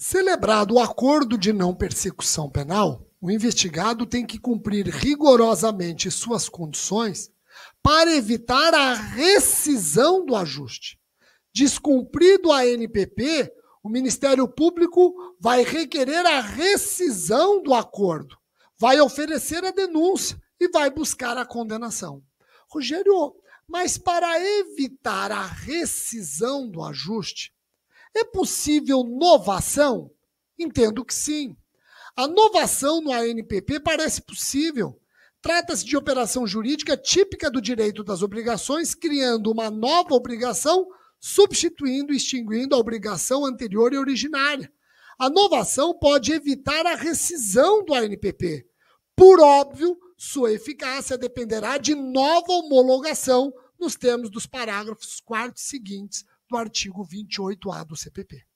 Celebrado o acordo de não persecução penal, o investigado tem que cumprir rigorosamente suas condições para evitar a rescisão do ajuste. Descumprido a NPP, o Ministério Público vai requerer a rescisão do acordo, vai oferecer a denúncia e vai buscar a condenação. Rogério, mas para evitar a rescisão do ajuste, é possível novação? Entendo que sim. A novação no ANPP parece possível. Trata-se de operação jurídica típica do direito das obrigações, criando uma nova obrigação, substituindo e extinguindo a obrigação anterior e originária. A novação pode evitar a rescisão do ANPP. Por óbvio, sua eficácia dependerá de nova homologação nos termos dos parágrafos 4 seguintes do artigo 28A do CPP.